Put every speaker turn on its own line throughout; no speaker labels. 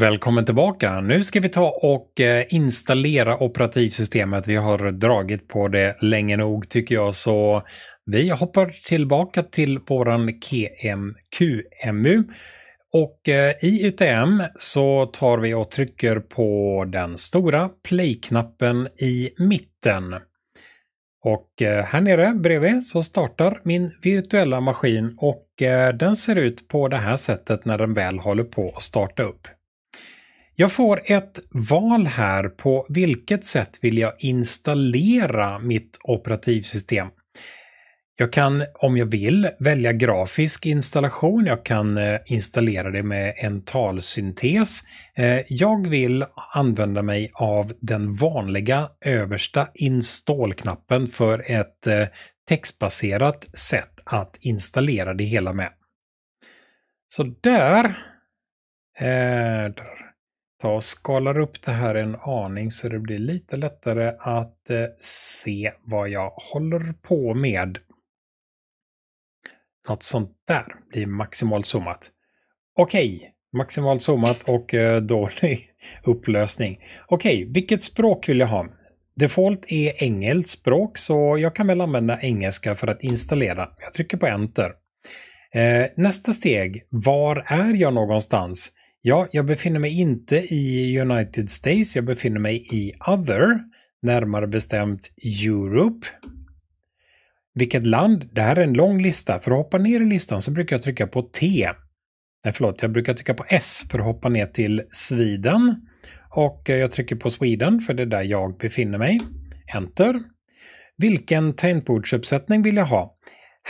Välkommen tillbaka! Nu ska vi ta och eh, installera operativsystemet. Vi har dragit på det länge nog tycker jag så vi hoppar tillbaka till våran KMQMU. Och eh, i UTM så tar vi och trycker på den stora play-knappen i mitten. Och eh, här nere bredvid så startar min virtuella maskin och den ser ut på det här sättet när den väl håller på att starta upp. Jag får ett val här på vilket sätt vill jag installera mitt operativsystem. Jag kan om jag vill välja grafisk installation. Jag kan eh, installera det med en talsyntes. Eh, jag vill använda mig av den vanliga översta install-knappen för ett eh, textbaserat sätt att installera det hela med. Så där ta och skalar upp det här en aning så det blir lite lättare att eh, se vad jag håller på med. Något sånt där blir maximalt zoomat. Okej, okay. maximalt zoomat och eh, dålig upplösning. Okej, okay. vilket språk vill jag ha? Default är engelskt språk så jag kan väl använda engelska för att installera. Jag trycker på enter. Eh, nästa steg, var är jag någonstans? Ja, jag befinner mig inte i United States, jag befinner mig i Other, närmare bestämt Europe. Vilket land? Det här är en lång lista. För att hoppa ner i listan så brukar jag trycka på T. Nej, förlåt, jag brukar trycka på S för att hoppa ner till Sweden. Och eh, jag trycker på Sweden för det är där jag befinner mig. Enter. Vilken tangentbordsuppsättning vill jag ha?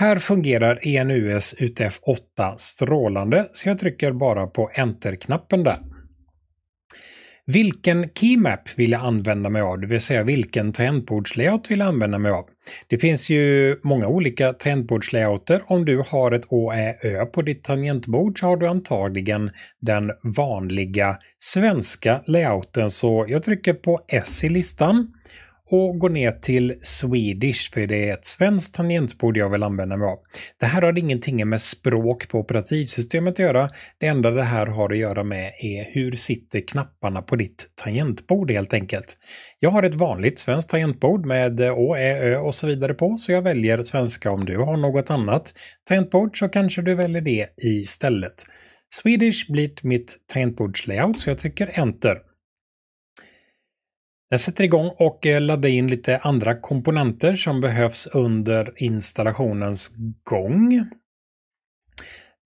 Här fungerar ENUS UTF-8 strålande så jag trycker bara på Enter-knappen där. Vilken keymap vill jag använda mig av, det vill säga vilken tangentbordslayout vill jag använda mig av? Det finns ju många olika tangentbordslayouter. Om du har ett Å, på ditt tangentbord så har du antagligen den vanliga svenska layouten. Så jag trycker på S i listan och går ner till Swedish, för det är ett svenskt tangentbord jag vill använda mig av. Det här har ingenting med språk på operativsystemet att göra. Det enda det här har att göra med är hur sitter knapparna på ditt tangentbord helt enkelt. Jag har ett vanligt svenskt tangentbord med Å, Ä, Ö och så vidare på, så jag väljer svenska. Om du har något annat tangentbord så kanske du väljer det istället. Swedish blir mitt tangentbordslayout så jag trycker enter. Jag sätter igång och eh, laddar in lite andra komponenter som behövs under installationens gång.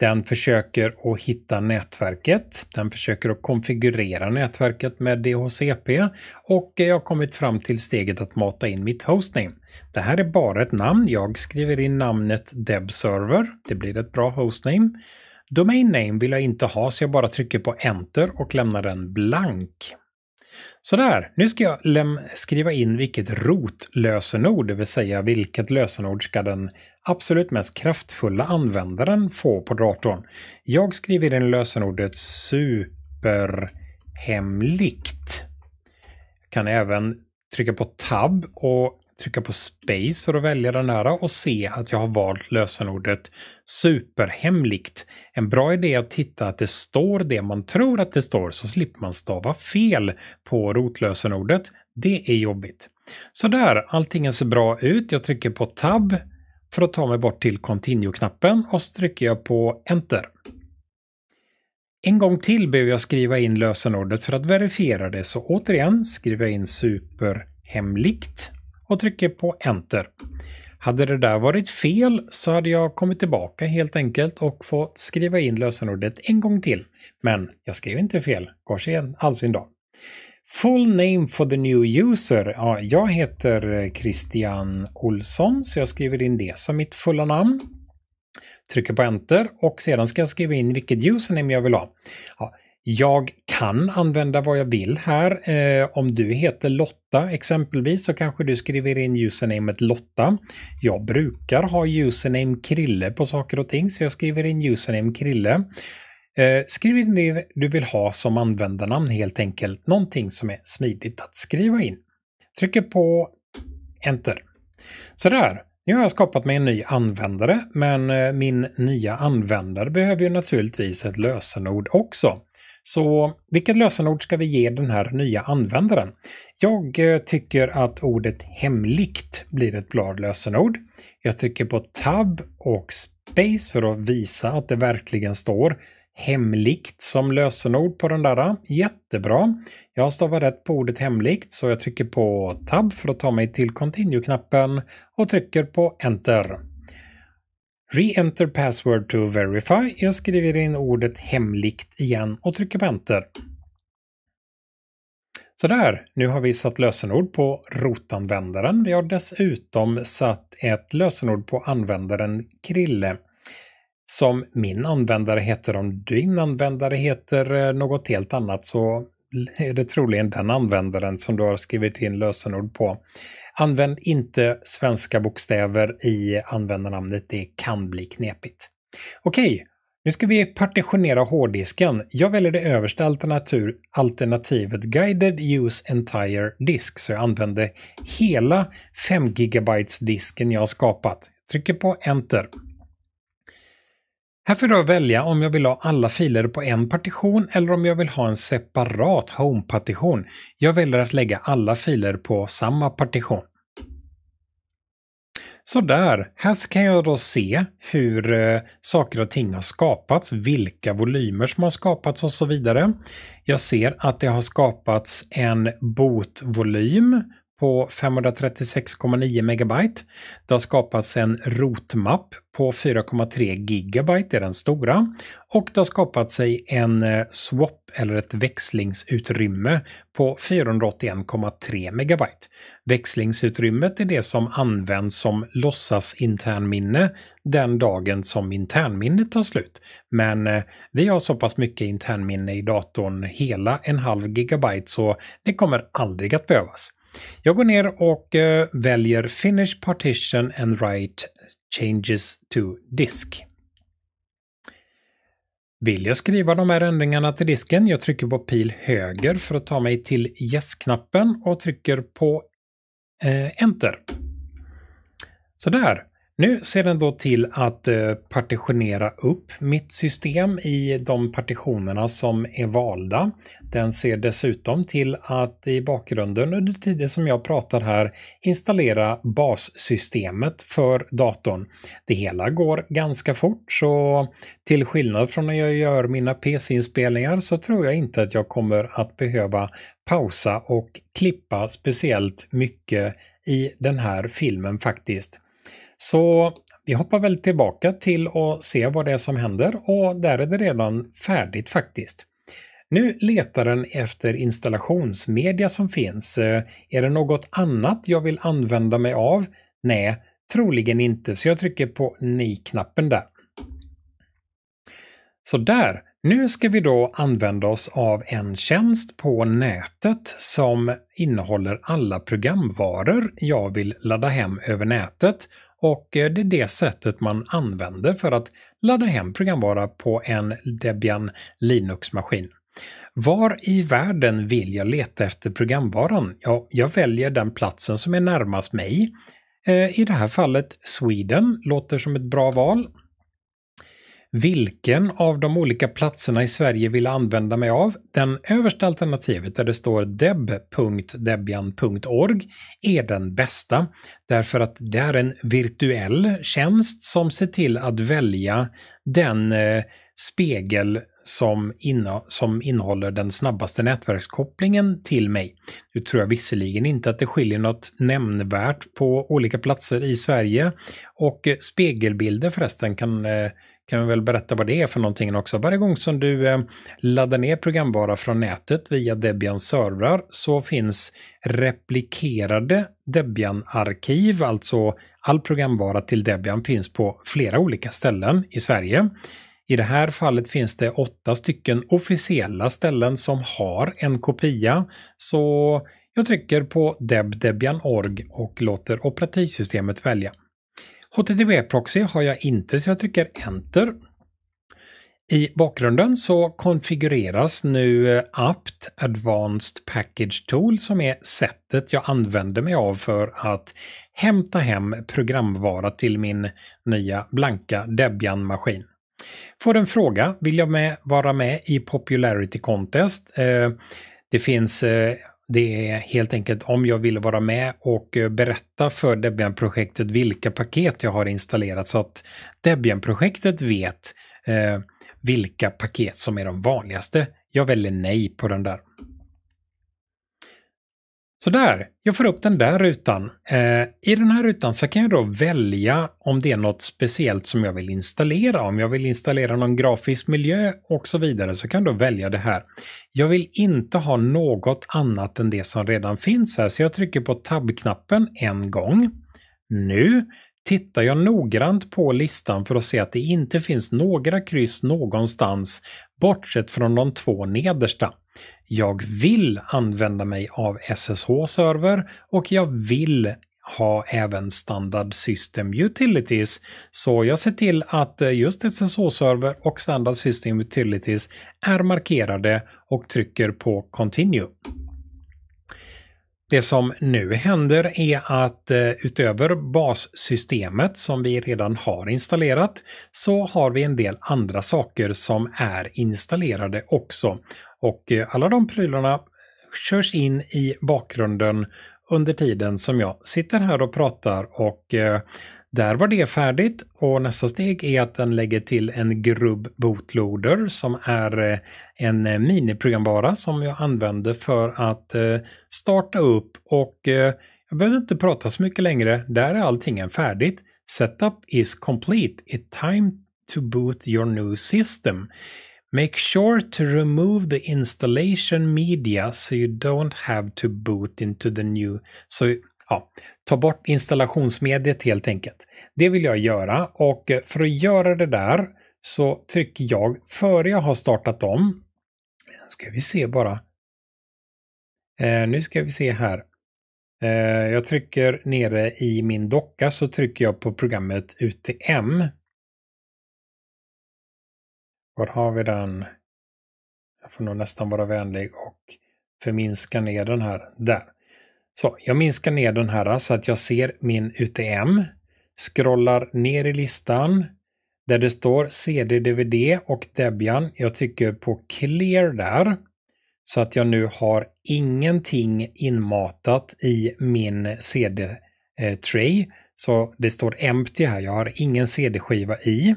Den försöker att hitta nätverket. Den försöker att konfigurera nätverket med DHCP och eh, jag har kommit fram till steget att mata in mitt hostname. Det här är bara ett namn. Jag skriver in namnet DebServer. Det blir ett bra hostname. Domain name vill jag inte ha så jag bara trycker på enter och lämnar den blank. Sådär, nu ska jag skriva in vilket rotlösenord, det vill säga vilket lösenord ska den absolut mest kraftfulla användaren få på datorn. Jag skriver in lösenordet superhemligt. Jag kan även trycka på tab och trycka på space för att välja den här och se att jag har valt lösenordet superhemligt. En bra idé är att titta att det står det man tror att det står så slipper man stava fel på rotlösenordet. Det är jobbigt. Så där, allting ser bra ut. Jag trycker på tab för att ta mig bort till continue-knappen och så trycker jag på enter. En gång till behöver jag skriva in lösenordet för att verifiera det så återigen skriver jag in superhemligt och trycker på Enter. Hade det där varit fel så hade jag kommit tillbaka helt enkelt och fått skriva in lösenordet en gång till. Men jag skrev inte fel, kors igen, alltså en dag. Full name for the new user. Ja, jag heter eh, Christian Olsson så jag skriver in det som mitt fulla namn. Trycker på enter och sedan ska jag skriva in vilket username jag vill ha. Ja, jag kan använda vad jag vill här. Eh, om du heter Lotta exempelvis så kanske du skriver in usernamet Lotta. Jag brukar ha username Krille på saker och ting så jag skriver in username Krille. Eh, skriv in det du vill ha som användarnamn helt enkelt, någonting som är smidigt att skriva in. Trycker på Enter. Sådär, nu har jag skapat mig en ny användare, men eh, min nya användare behöver ju naturligtvis ett lösenord också. Så vilket lösenord ska vi ge den här nya användaren? Jag eh, tycker att ordet hemligt blir ett bra lösenord. Jag trycker på tab och space för att visa att det verkligen står hemligt som lösenord på den där. Jättebra! Jag stavar rätt på ordet hemligt så jag trycker på tab för att ta mig till continue-knappen och trycker på enter. Re-enter password to verify. Jag skriver in ordet hemligt igen och trycker på enter. Sådär, nu har vi satt lösenord på rotanvändaren. Vi har dessutom satt ett lösenord på användaren Krille. Som min användare heter, om din användare heter eh, något helt annat så är det troligen den användaren som du har skrivit in lösenord på. Använd inte svenska bokstäver i användarnamnet, det kan bli knepigt. Okej, nu ska vi partitionera hårddisken. Jag väljer det översta alternativ, alternativet Guided Use Entire Disk, så jag använder hela 5 GB disken jag har skapat. Trycker på Enter. Här får jag välja om jag vill ha alla filer på en partition eller om jag vill ha en separat Home-partition. Jag väljer att lägga alla filer på samma partition. Sådär, här kan jag då se hur eh, saker och ting har skapats, vilka volymer som har skapats och så vidare. Jag ser att det har skapats en botvolym på 536,9 megabyte. Det har skapats en rotmapp på 4,3 gigabyte, det är den stora. Och det har skapat sig en eh, swap eller ett växlingsutrymme på 481,3 megabyte. Växlingsutrymmet är det som används som låtsas internminne den dagen som internminnet tar slut. Men eh, vi har så pass mycket internminne i datorn, hela en halv gigabyte, så det kommer aldrig att behövas. Jag går ner och eh, väljer Finish Partition and Write Changes to Disk. Vill jag skriva de här ändringarna till disken? Jag trycker på pil höger för att ta mig till Yes-knappen och trycker på eh, Enter. Sådär. Nu ser den då till att eh, partitionera upp mitt system i de partitionerna som är valda. Den ser dessutom till att i bakgrunden under tiden som jag pratar här installera bassystemet för datorn. Det hela går ganska fort så till skillnad från när jag gör mina PC-inspelningar så tror jag inte att jag kommer att behöva pausa och klippa speciellt mycket i den här filmen faktiskt. Så vi hoppar väl tillbaka till och se vad det är som händer och där är det redan färdigt faktiskt. Nu letar den efter installationsmedia som finns. Eh, är det något annat jag vill använda mig av? Nej, troligen inte, så jag trycker på nej-knappen där. Så där, nu ska vi då använda oss av en tjänst på nätet som innehåller alla programvaror jag vill ladda hem över nätet och eh, det är det sättet man använder för att ladda hem programvara på en Debian Linux-maskin. Var i världen vill jag leta efter programvaran? Ja, jag väljer den platsen som är närmast mig. Eh, I det här fallet Sweden låter som ett bra val vilken av de olika platserna i Sverige vill använda mig av? Den översta alternativet där det står deb.debian.org är den bästa därför att det är en virtuell tjänst som ser till att välja den eh, spegel som, inna, som innehåller den snabbaste nätverkskopplingen till mig. Nu tror jag visserligen inte att det skiljer något nämnvärt på olika platser i Sverige och eh, spegelbilder förresten kan eh, kan vi väl berätta vad det är för någonting också. Varje gång som du eh, laddar ner programvara från nätet via Debian servrar så finns replikerade Debian-arkiv, alltså all programvara till Debian finns på flera olika ställen i Sverige. I det här fallet finns det åtta stycken officiella ställen som har en kopia. Så jag trycker på deb debian.org och låter operativsystemet välja HTTP-proxy har jag inte så jag trycker Enter. I bakgrunden så konfigureras nu eh, apt Advanced Package Tool som är sättet jag använder mig av för att hämta hem programvara till min nya blanka Debian-maskin. Får en fråga, vill jag med, vara med i Popularity Contest? Eh, det finns eh, det är helt enkelt om jag vill vara med och eh, berätta för Debian-projektet vilka paket jag har installerat så att Debian-projektet vet eh, vilka paket som är de vanligaste. Jag väljer nej på den där. Sådär, jag får upp den där rutan. Eh, I den här rutan så kan jag då välja om det är något speciellt som jag vill installera. Om jag vill installera någon grafisk miljö och så vidare så kan du välja det här. Jag vill inte ha något annat än det som redan finns här så jag trycker på tab en gång. Nu tittar jag noggrant på listan för att se att det inte finns några kryss någonstans bortsett från de två nedersta. Jag vill använda mig av SSH-server och jag vill ha även standard system utilities. Så jag ser till att eh, just SSH-server och standard system utilities är markerade och trycker på continue. Det som nu händer är att eh, utöver bassystemet som vi redan har installerat så har vi en del andra saker som är installerade också. Och eh, alla de prylarna körs in i bakgrunden under tiden som jag sitter här och pratar och eh, där var det färdigt och nästa steg är att den lägger till en grubb bootloader som är eh, en miniprogramvara som jag använder för att starta upp och jag behöver inte prata så mycket längre. Där är allting färdigt. Setup is complete. It's time to boot your new system. Make sure to remove the installation media so you don't have to boot into the new... Så, ja, ta bort installationsmediet helt enkelt. Det vill jag göra och eh, för att göra det där så trycker jag före jag har startat om. Ska vi se bara. Eh, nu ska vi se här. Eh, jag trycker nere i min docka så trycker jag på programmet UTM. Var har vi den? Jag får nog nästan vara vänlig och förminska ner den här. Där. Så, jag minskar ner den här så att jag ser min UTM. Scrollar ner i listan där det står CD-DVD och Debian. Jag tycker på clear där så att jag nu har ingenting inmatat i min CD-tray. Eh, så det står empty här, jag har ingen CD-skiva i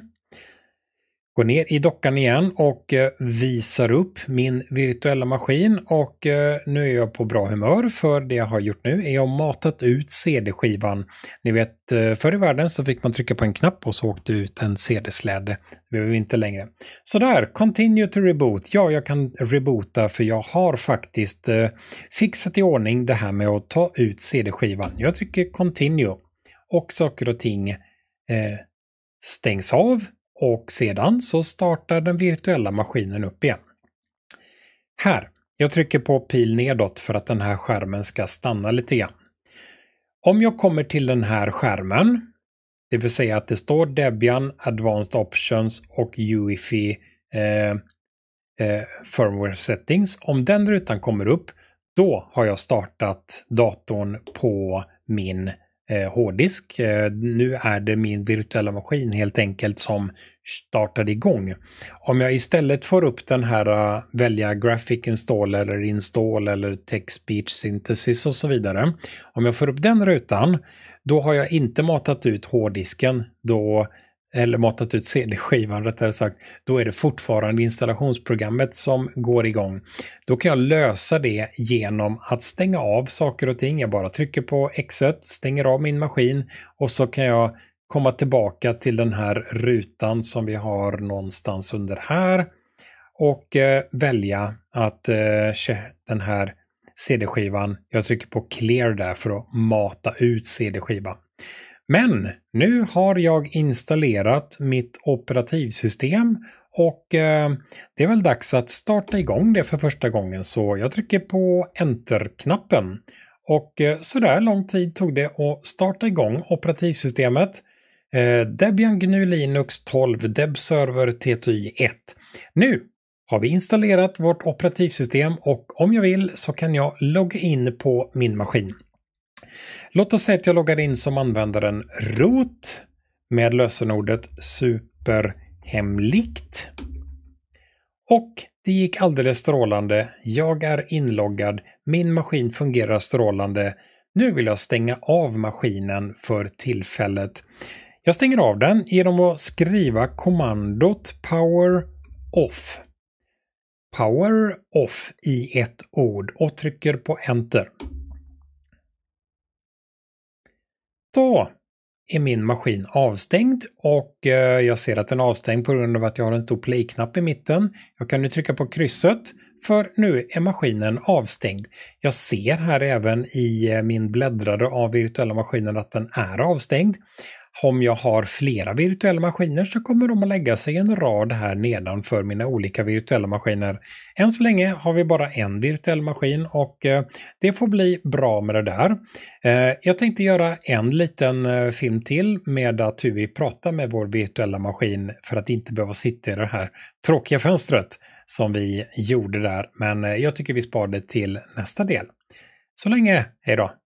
går ner i dockan igen och eh, visar upp min virtuella maskin och eh, nu är jag på bra humör för det jag har gjort nu är jag matat ut CD-skivan. Ni vet eh, förr i världen så fick man trycka på en knapp och så åkte ut en CD-släde. Det behöver vi inte längre. Sådär, continue to reboot. Ja, jag kan reboota för jag har faktiskt fixat i ordning det här med att ta ut CD-skivan. Jag trycker continue och saker och ting stängs av och sedan så startar den virtuella maskinen upp igen. Här, jag trycker på pil nedåt för att den här skärmen ska stanna lite grann. Om jag kommer till den här skärmen, det vill säga att det står Debian Advanced Options och UEFI eh, eh, Firmware Settings. Om den rutan kommer upp, då har jag startat datorn på min eh, hårddisk. Eh, nu är det min virtuella maskin helt enkelt som startar igång. Om jag istället får upp den här uh, välja graphic install eller install eller text speech synthesis och så vidare. Om jag får upp den rutan, då har jag inte matat ut hårddisken. Då eller matat ut CD-skivan rättare sagt, då är det fortfarande installationsprogrammet som går igång. Då kan jag lösa det genom att stänga av saker och ting. Jag bara trycker på exet, stänger av min maskin och så kan jag komma tillbaka till den här rutan som vi har någonstans under här och eh, välja att eh, den här CD-skivan, jag trycker på clear där för att mata ut CD-skivan. Men nu har jag installerat mitt operativsystem och eh, det är väl dags att starta igång det för första gången så jag trycker på Enter-knappen. Och eh, sådär lång tid tog det att starta igång operativsystemet. Eh, Debian GNU Linux 12 DebServer TTY 1. Nu har vi installerat vårt operativsystem och om jag vill så kan jag logga in på min maskin. Låt oss säga att jag loggar in som användaren rot med lösenordet superhemligt. Och det gick alldeles strålande. Jag är inloggad. Min maskin fungerar strålande. Nu vill jag stänga av maskinen för tillfället. Jag stänger av den genom att skriva kommandot power off. Power off i ett ord och trycker på enter. Så är min maskin avstängd och eh, jag ser att den är avstängd på grund av att jag har en stor play-knapp i mitten. Jag kan nu trycka på krysset för nu är maskinen avstängd. Jag ser här även i eh, min bläddrare av virtuella maskinen att den är avstängd. Om jag har flera virtuella maskiner så kommer de att lägga sig en rad här nedanför mina olika virtuella maskiner. Än så länge har vi bara en virtuell maskin och eh, det får bli bra med det där. Eh, jag tänkte göra en liten eh, film till med att hur vi pratar med vår virtuella maskin för att inte behöva sitta i det här tråkiga fönstret som vi gjorde där. Men jag tycker vi sparar det till nästa del. Så länge, hejdå!